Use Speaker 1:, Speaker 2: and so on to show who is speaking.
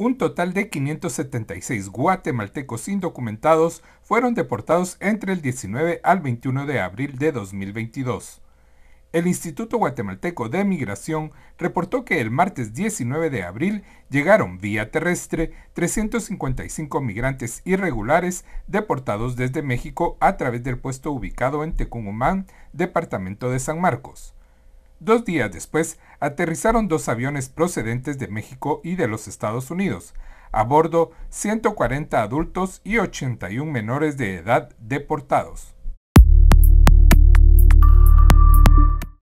Speaker 1: un total de 576 guatemaltecos indocumentados fueron deportados entre el 19 al 21 de abril de 2022. El Instituto Guatemalteco de Migración reportó que el martes 19 de abril llegaron vía terrestre 355 migrantes irregulares deportados desde México a través del puesto ubicado en Tecumumán, departamento de San Marcos. Dos días después, aterrizaron dos aviones procedentes de México y de los Estados Unidos. A bordo, 140 adultos y 81 menores de edad deportados.